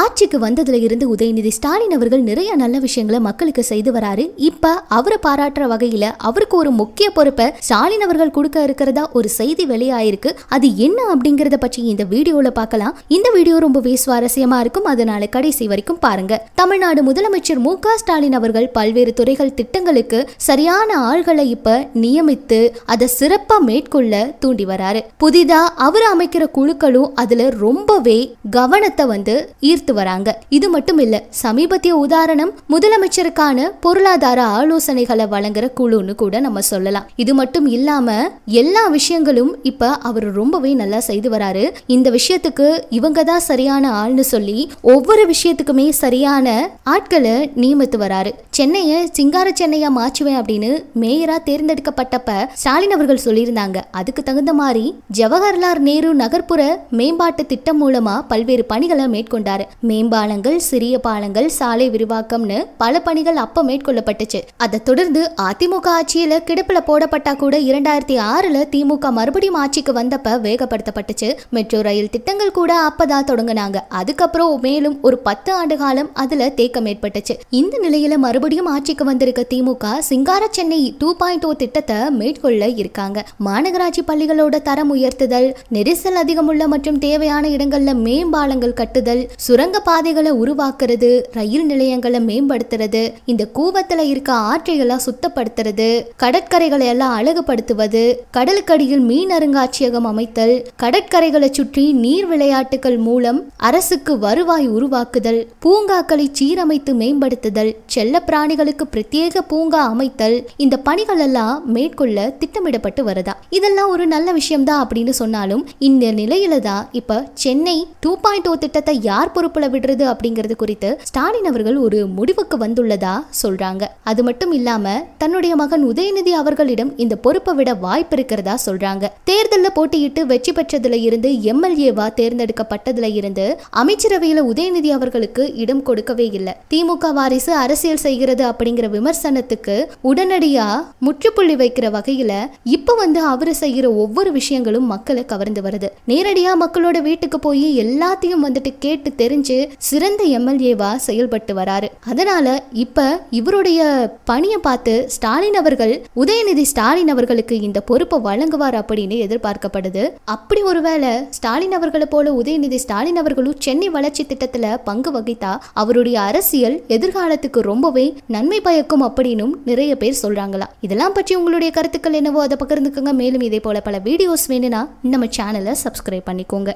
ஆட்சிக்கு வந்ததுல இருந்து உதயநிதி ஸ்டாலின் அவர்கள் நிறைய நல்ல விஷயங்களை மக்களுக்கு செய்து வராரு இப்ப அவரை பாராட்டுற வகையில அவருக்கு ஒரு முக்கிய பொறுப்பை ஸ்டாலின் அவர்கள் கொடுக்க இருக்கிறதா ஒரு செய்தி வெளியாயிருக்கு அது என்ன அப்படிங்கறத பற்றி இந்த வீடியோல பார்க்கலாம் இந்த வீடியோ ரொம்பவே சுவாரஸ்யமா இருக்கும் அதனால கடைசி வரைக்கும் பாருங்க தமிழ்நாடு முதலமைச்சர் மு ஸ்டாலின் அவர்கள் பல்வேறு துறைகள் திட்டங்களுக்கு சரியான ஆள்களை இப்ப நியமித்து அதை சிறப்பா மேற்கொள்ள தூண்டி வராரு புதிதா அவர் அமைக்கிற குழுக்களும் அதுல ரொம்பவே கவனத்தை வந்து எதிர்த்து வராங்க இது மட்டும் இல்ல சமீபத்திய உதாரணம் முதலமைச்சருக்கான பொருளாதார ஆலோசனைகளை வழங்குற குழுன்னு கூட நம்ம சொல்லலாம் இது மட்டும் இல்லாம எல்லா விஷயங்களும் இப்ப அவர் ரொம்பவே நல்லா செய்து வராரு இந்த விஷயத்துக்கு இவங்க தான் சரியான ஆள்னு சொல்லி ஒவ்வொரு விஷயத்துக்குமே சரியான ஆட்களை நியமித்து வராரு சென்னையை சிங்கார சென்னையா மாற்றுவேன் அப்படின்னு மேயரா தேர்ந்தெடுக்கப்பட்டப்ப ஸ்டாலின் அவர்கள் சொல்லியிருந்தாங்க அதுக்கு தகுந்த மாதிரி ஜவஹர்லால் நேரு நகர்ப்புற மேம்பாட்டு திட்டம் மூலமா பல்வேறு பணிகளை மேற்கொண்டாரு மேம்பாலங்கள் சிறிய பாலங்கள் சாலை விரிவாக்கம்னு பல பணிகள் அப்ப மேற்கொள்ளப்பட்டுச்சு அதை தொடர்ந்து அதிமுக ஆட்சியில கிடப்புல போடப்பட்டா கூட இரண்டாயிரத்தி ஆறுல திமுக மறுபடியும் ஆட்சிக்கு வந்தப்ப வேகப்படுத்தப்பட்டுச்சு மெட்ரோ ரயில் திட்டங்கள் கூட அப்பதான் தொடங்கினாங்க அதுக்கப்புறம் மேலும் ஒரு பத்து ஆண்டு காலம் அதுல தேக்கம் ஏற்பட்டுச்சு இந்த நிலையில மறுபடியும் ஆட்சிக்கு வந்திருக்க திமுக சிங்கார சென்னை டூ பாயிண்ட் ஓ திட்டத்தை மேற்கொள்ள இருக்காங்க மாநகராட்சி பள்ளிகளோட தரம் உயர்த்துதல் நெரிசல் அதிகமுள்ள மற்றும் தேவையான இடங்கள்ல மேம்பாலங்கள் கட்டுதல் சுர சுரங்க பாதைகளை உருவாக்குறது ரயில் நிலையங்களை மேம்படுத்துறது இந்த கூவத்துல இருக்க ஆற்றைகளை சுத்தப்படுத்துறது கடற்கரைகளை எல்லாம் அழகுபடுத்துவது கடலுக்கடியில் மீன் அருங்காட்சியகம் அமைத்தல் கடற்கரைகளை சுற்றி நீர் விளையாட்டுகள் மூலம் அரசுக்கு வருவாய் உருவாக்குதல் பூங்காக்களை சீரமைத்து மேம்படுத்துதல் செல்ல பிராணிகளுக்கு பிரத்யேக பூங்கா அமைத்தல் இந்த பணிகள் எல்லாம் மேற்கொள்ள திட்டமிடப்பட்டு வருதா இதெல்லாம் ஒரு நல்ல விஷயம்தான் அப்படின்னு சொன்னாலும் இந்த நிலையில தான் இப்ப சென்னை டூ பாயிண்ட் ஓ திட்டத்தை யார் பொறுப்பு கருவேப்பிலை விடுறது அப்படிங்கிறது குறித்து ஸ்டாலின் அவர்கள் ஒரு முடிவுக்கு வந்துள்ளதா சொல்றாங்க அது மட்டும் இல்லாம தன்னுடைய மகன் உதயநிதி அவர்களிடம் இந்த பொறுப்பை விட வாய்ப்பு இருக்கிறதா சொல்றாங்க தேர்தலில் போட்டியிட்டு வெற்றி பெற்றதுல இருந்து எம்எல்ஏவா தேர்ந்தெடுக்கப்பட்டதுல இருந்து அமைச்சரவையில உதயநிதி அவர்களுக்கு இடம் கொடுக்கவே இல்லை திமுக வாரிசு அரசியல் செய்கிறது அப்படிங்கிற விமர்சனத்துக்கு உடனடியா முற்றுப்புள்ளி வைக்கிற வகையில இப்ப வந்து அவரு செய்கிற ஒவ்வொரு விஷயங்களும் மக்களை கவர்ந்து வருது நேரடியா மக்களோட வீட்டுக்கு போய் எல்லாத்தையும் வந்துட்டு கேட்டு தெரிஞ்சு செஞ்சு சிறந்த எம்எல்ஏவா செயல்பட்டு வராரு அதனால இப்ப இவருடைய பணியை பார்த்து ஸ்டாலின் அவர்கள் உதயநிதி ஸ்டாலின் அவர்களுக்கு இந்த பொறுப்பை வழங்குவார் அப்படின்னு எதிர்பார்க்கப்படுது அப்படி ஒருவேளை ஸ்டாலின் அவர்களை போல உதயநிதி ஸ்டாலின் அவர்களும் சென்னை வளர்ச்சி திட்டத்துல பங்கு வகித்தா அவருடைய அரசியல் எதிர்காலத்துக்கு ரொம்பவே நன்மை பயக்கும் அப்படின்னும் நிறைய பேர் சொல்றாங்களா இதெல்லாம் பற்றி உங்களுடைய கருத்துக்கள் என்னவோ அதை பகிர்ந்துக்கோங்க மேலும் இதே போல பல வீடியோஸ் வேணும்னா நம்ம சேனலை சப்ஸ்கிரைப் பண்ணிக்கோங்க